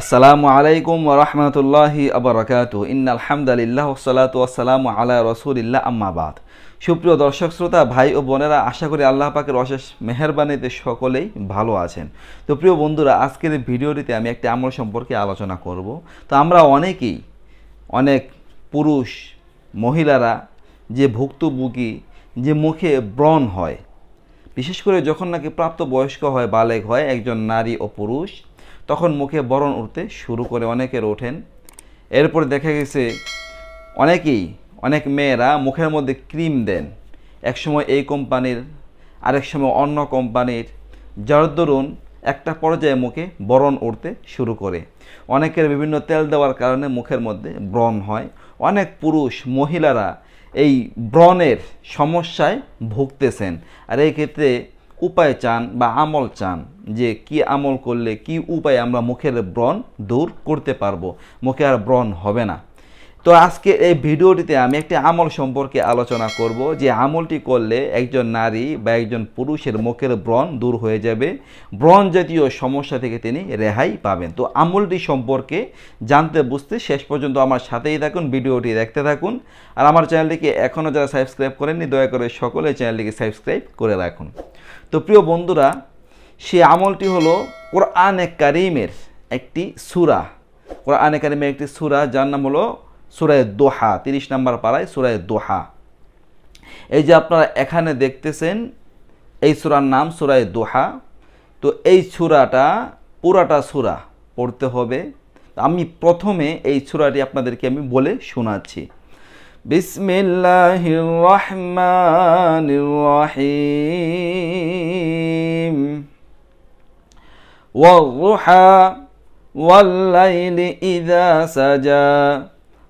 আসসালামু আলাইকুম ওরহমতুল্লাহি আবরকাত ইন্নাল হামদালিল্লাহ সালাত আসসালাম আলা রসুলিল্লা আম্মাবাদ সুপ্রিয় দর্শক শ্রোতা ভাই ও বোনেরা আশা করি আল্লাহ পাকের অশেষ মেহরবানিতে সকলেই ভালো আছেন তো প্রিয় বন্ধুরা আজকের ভিডিওটিতে আমি একটি আমল সম্পর্কে আলোচনা করব তো আমরা অনেকেই অনেক পুরুষ মহিলারা যে ভুক্তভোগী যে মুখে ব্রণ হয় বিশেষ করে যখন নাকি প্রাপ্তবয়স্ক হয় বালেক হয় একজন নারী ও পুরুষ তখন মুখে বরণ উঠতে শুরু করে অনেকের ওঠেন এরপর দেখা গেছে অনেকেই অনেক মেয়েরা মুখের মধ্যে ক্রিম দেন এক সময় এই কোম্পানির আরেক সময় অন্য কোম্পানির যার দরুন একটা পর্যায়ে মুখে বরণ উঠতে শুরু করে অনেকের বিভিন্ন তেল দেওয়ার কারণে মুখের মধ্যে ব্রণ হয় অনেক পুরুষ মহিলারা এই ব্রণের সমস্যায় ভুগতেছেন আর এই ক্ষেত্রে উপায় চান বা আমল চান যে কি আমল করলে কি উপায় আমরা মুখের ব্রণ দূর করতে পারবো মুখে আর ব্রণ হবে না তো আজকে এই ভিডিওটিতে আমি একটি আমল সম্পর্কে আলোচনা করব যে আমলটি করলে একজন নারী বা একজন পুরুষের মুখের ব্রণ দূর হয়ে যাবে ব্রণ জাতীয় সমস্যা থেকে তিনি রেহাই পাবেন তো আমলটি সম্পর্কে জানতে বুঝতে শেষ পর্যন্ত আমার সাথেই থাকুন ভিডিওটি দেখতে থাকুন আর আমার চ্যানেলটিকে এখনও যারা সাবস্ক্রাইব করেননি দয়া করে সকলে চ্যানেলটিকে সাবস্ক্রাইব করে রাখুন তো প্রিয় বন্ধুরা সে আমলটি হলো কোরআনে কারিমের একটি সুরা কোরআনে কারিমের একটি সুরা যার নাম হলো সুরায় দোহা তিরিশ নম্বর পাড়ায় সুরায় দোহা এই যে আপনারা এখানে দেখতেছেন এই সুরার নাম সুরায় দোহা তো এই ছুরাটা পুরাটা সুরা পড়তে হবে আমি প্রথমে এই ছুরাটি আপনাদেরকে আমি বলে শোনাচ্ছি বিসমিল্লাহির ওয়া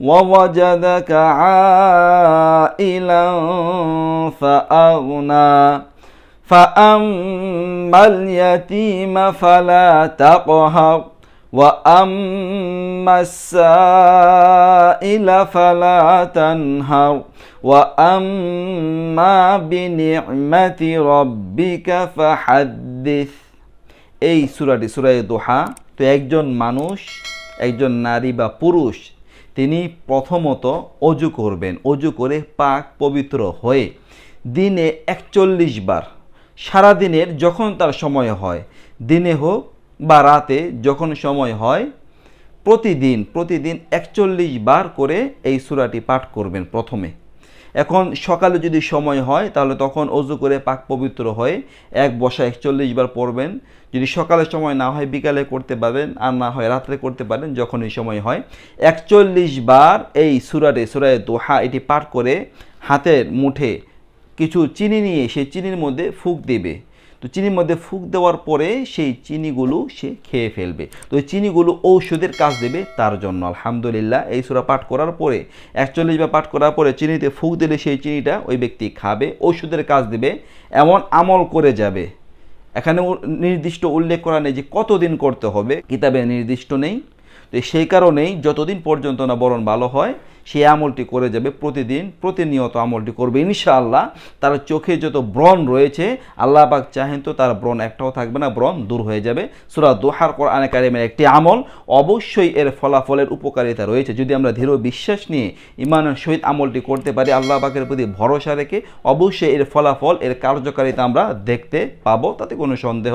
ووجدك عائلا فأغنى فأما اليتيم فلا تقهر وأما السائل فلا تنهر وأما بنعمة ربك فحدث أي سورة সুরাই দোহা তো একজন মানুষ একজন নারী বা পুরুষ তিনি প্রথমত অজু করবেন অজু করে পাক পবিত্র হয়ে দিনে একচল্লিশ বার সারাদিনের যখন তার সময় হয় দিনে হোক বা রাতে যখন সময় হয় প্রতিদিন প্রতিদিন একচল্লিশ বার করে এই সুরাটি পাঠ করবেন প্রথমে এখন সকালে যদি সময় হয় তাহলে তখন অজু করে পাক পবিত্র হয়ে এক বসা একচল্লিশ বার পড়বেন যদি সকালে সময় না হয় বিকালে করতে পারবেন আর না হয় রাত্রে করতে পারেন যখনই সময় হয় একচল্লিশ বার এই সুরারে সুরায় দোহা এটি পাঠ করে হাতের মুঠে কিছু চিনি নিয়ে সেই চিনির মধ্যে ফুক দেবে তো চিনির মধ্যে ফুক দেওয়ার পরে সেই চিনিগুলো সে খেয়ে ফেলবে তো এই চিনিগুলো ঔষধের কাজ দেবে তার জন্য আলহামদুলিল্লাহ এই সুরা পাঠ করার পরে একচল্লিশ বা পাঠ করার পরে চিনিতে ফুক দিলে সেই চিনিটা ওই ব্যক্তি খাবে ঔষধের কাজ দেবে এমন আমল করে যাবে এখানে নির্দিষ্ট উল্লেখ করা নেই যে কতদিন করতে হবে কিতাবে নির্দিষ্ট নেই তো সেই কারণেই যতদিন পর্যন্ত না বরণ ভালো হয় সেই আমলটি করে যাবে প্রতিদিন প্রতিনিয়ত আমলটি করবে ইনশাআল্লাহ তার চোখে যত ব্রণ রয়েছে আল্লাহ পাক চাহেন তো তার ব্রণ একটাও থাকবে না ব্রণ দূর হয়ে যাবে সুরা দোহার কোরআনে কারিমের একটি আমল অবশ্যই এর ফলাফলের উপকারিতা রয়েছে যদি আমরা ধীর বিশ্বাস নিয়ে ইমানের সহিত আমলটি করতে পারি আল্লাহ পাকের প্রতি ভরসা রেখে অবশ্যই এর ফলাফল এর কার্যকারিতা আমরা দেখতে পাবো তাতে কোনো সন্দেহ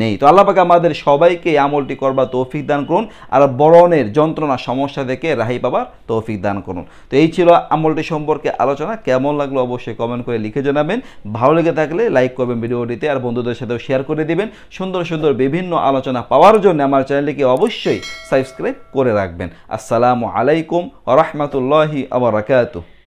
নেই তো আল্লাহ পাকে আমাদের সবাইকে আমলটি করবার তৌফিক দান করুন আর বরণের যন্ত্রণা সমস্যা থেকে রাহি পাবার তৌফিক দান করুন করুন তো এই ছিল আমলটি সম্পর্কে আলোচনা কেমন লাগলো অবশ্যই কমেন্ট করে লিখে জানাবেন ভালো লেগে থাকলে লাইক করবেন ভিডিওটিতে আর বন্ধুদের সাথেও শেয়ার করে দিবেন সুন্দর সুন্দর বিভিন্ন আলোচনা পাওয়ার জন্য আমার চ্যানেলটিকে অবশ্যই সাবস্ক্রাইব করে রাখবেন আসসালামু আলাইকুম রহমতুল্লাহি আবরাকাতু